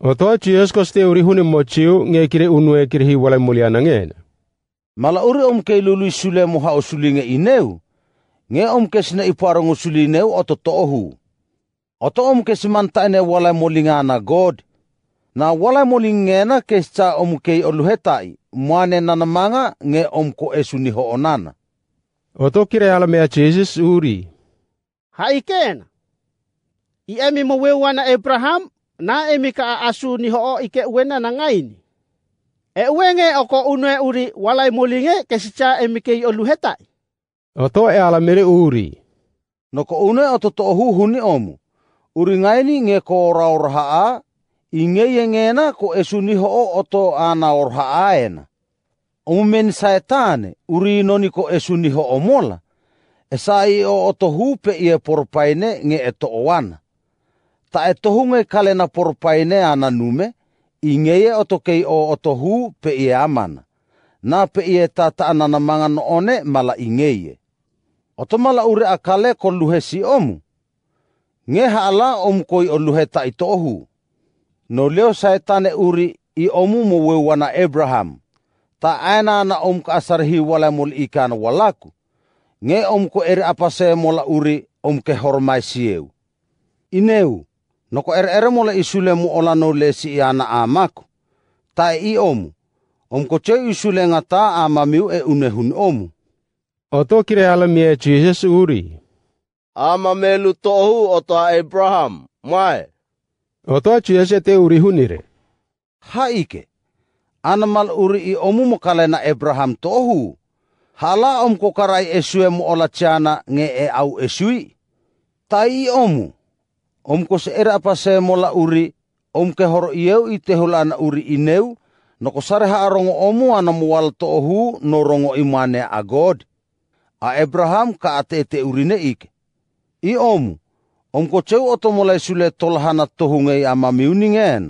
Oto Jeeskos teuri hune mochiu ngekire unwe kirhi wala muliana ya ngene. Mala uri om ke lulu sule muha osulinge ineu. Nge om ke sina iparong osulineu oto tohu. Oto om ke walai wala mulingana God. Na wala mulingena ke cha om ke oluhetai. Mwane nanamanga nge om ko esuni ho onana. Oto kire ala ya mea Jesus uri. Haikena. Iemi mowewana Abraham na e mika a asu ni ho o ike uena na ngaini. E uenge o ko unue uri walai mulinge kesicha sicha e mike i oluhetai. Oto e ala mere uri. No ko unue o toto ohu huni omu. Uri ngaini nge ko ora orha a, i nge i e ngena ko esu ni ho o oto ana orha a ena. Omu meni saetane, uri inoni ko esu ni o mola. E sa o oto hupe i e porpaine nge e to oana ta e tohunga kale na porpaine ana nume, i ngeie o to kei o o to hu pe i amana. Nā pe i e tā ta anana mangan one mala i ngeie. O to mala ure a kale ko luhe si omu. Nge ala omu koi o luhe ta i to ohu. No leo saetane uri i omu mo wewana Abraham. Ta aina ana omu ka asarihi wala mul i kāna walaku. Nge omu ko eri apase mola uri omu ke hormai sieu. Ineu. Ineu. Noko ere ere mole isule mu ola no le si iana a mako. Ta e i omu. Om ko te isule nga a mamiu e unehun omu. O kire ala mie e Jesus uri. A mamelu tohu o ta Abraham. Mai. O to Jesus e te uri hunire. Ha ike. Anamal uri i omu mokalena Abraham tohu. Hala om ko karai esue mu ola tiana nge e au esui. Tai omu. Om ko era apa se mola uri, om ke horo ieu i te hula ana uri ineu, no ko sare ha arongo omu ana mual tohu no rongo imane a God. A Abraham ka ate te urine ik. I omu, om ko cheu oto mulai sule tolhana tohungai ama miuningen.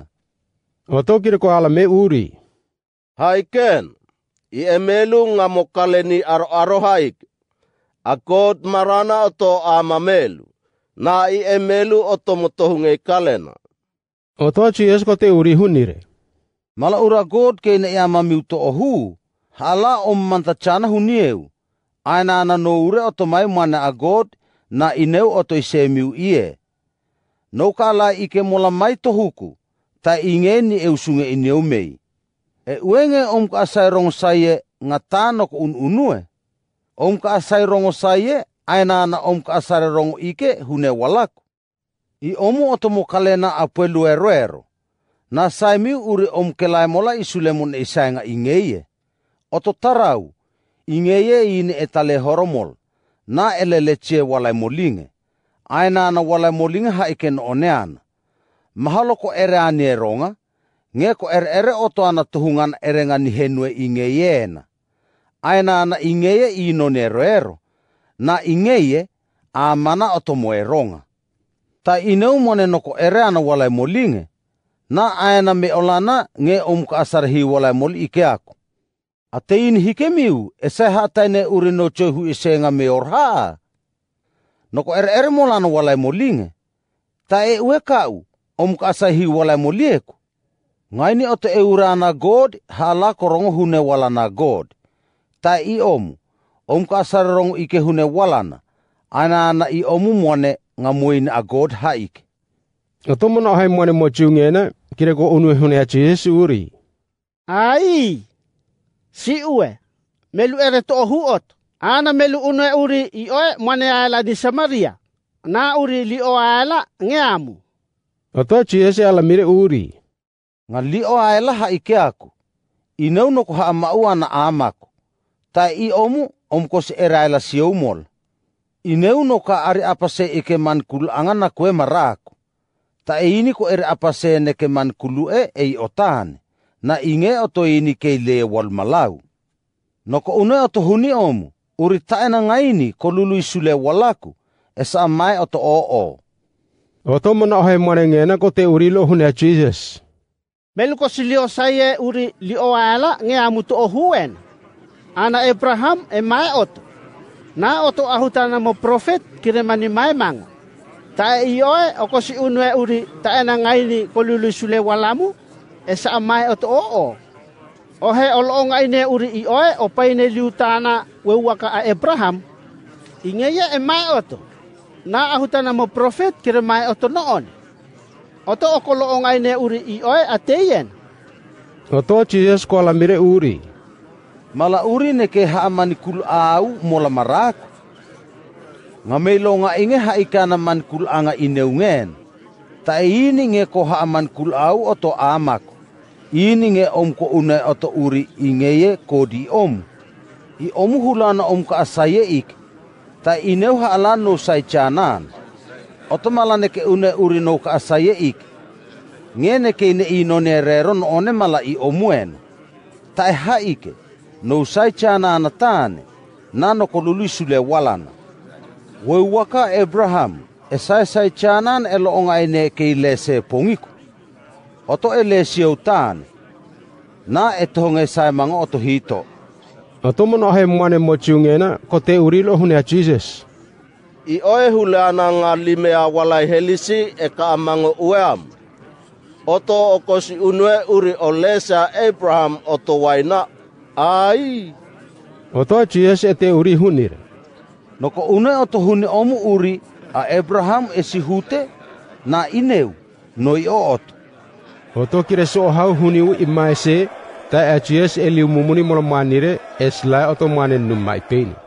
O tokir ko ala me uri. Haiken, i emelu ngamokale ni aro-aro haik. A God marana oto ama melu. na i e melu o tomotohu ngei kalena. O toa chi esko te uri hunire. Mala ura gōt kei ne ea mamiuto o hu, hala o manta chana hunieu, aina ana no ure o tomai mana a gōt na ineu o toi se miu ie. Nau ka la i mola mai tohuku, ta inge ni e usunge ineu mei. E uenge om ka asai rongo saie ngatano ko un unue, om ka asai rongo saie aina ana om ka asare rongo ike hune walako. I omu o kalena a puelu e roero. Na saimi uri om ke laimola i sulemu e ne isainga ingeie. Oto tarau, ingeie ini e tale horomol. Na ele le walai molinge. Aina ana walai molinge ha iken oneana. Mahalo ko ere ani e ronga. Nge ko ere ere oto ana tuhungan ere ngani henue ingeie ena. Aina ana ingeie ino ne roero na ingeie a mana o tomo e ronga. Ta ineu mone noko ere ana walai molinge, na aena me olana nge omka asarehi walai moli ike ako. A te in hike miu, e se hataine uri no chohu i se me orha. Noko ere ere molana walai molinge, ta e ue kau omka asarehi walai molieko. Ngaini o te e urana God, hala korongo hune walana God. Ta i omu o mka asararongo i ke hune walana, ana ana i omu moane ngā muina a God haike. O tō mana o hai moane mo tūnge kire ko unu e hune a Jesus uri. Ai, si ue, melu ere tō huot, ana melu unu uri i oe moane aela di Samaria, na uri li o aela nge amu. O tō Jesus ala mire uri. Ngā li o aela haike aku, i nau noko haa maua na amako, ta i omu om ko se era la siomol. I neuno ka ari apa se ike man kul angan na kue maraku. Ta e ini ko er apa se ne ke man kulu e e otan. Na inge o to ini ke le wal malau. No ko une o to huni omu. Uri ena ngai ini ko lului sule walaku. E sa mai o to o o. O to mana ohe marengena ko te uri lo hune Jesus. Melu silio e uri li oala nge amu ohuen. Ana Abraham e maot. Na oto ahutana mo profet kire mani mang, Ta e ioe o kosi e uri ta enangai ni kolulu sule walamu e sa mai oto O he o ne ngaine uri ioe o paine liutana wewaka a Abraham. Ingeye e maot. Na ahutana mo profet kire mai oto noon. Oto o kolo ne uri ioe ateyen. Oto chi escola mire uri malauri ne ke haamanikul au mola marak ngameilonga inge aman mankul anga ineungen ta ini nge ko haamankul au oto amak ini nge om ko une oto uri ye kodi om i om hulana om ka asaye ik ta ineu haalan no sai chanan oto malane ke une uri no ka asaye ik ngene ke ne inone reron one mala i omuen ta e ike no usai chana anatane nano le sule walana. Weuwaka Abraham esai sai chanan elo onga ine ke ilese pongiku. Oto elesi Na etonge sai manga oto hito. Atomo no he mwane mochiungena kote urilo hune a Jesus. I oe hule ananga lime a walai helisi e ka amango ueam. Oto okosi unwe uri olesa Abraham oto waina ai oto chies ete uri hunir ko une oto huni omu uri a Abraham esi hute na ineu no o oto oto kire so hau u imaise ta achies eli mumuni molomanire esla oto manen numai peini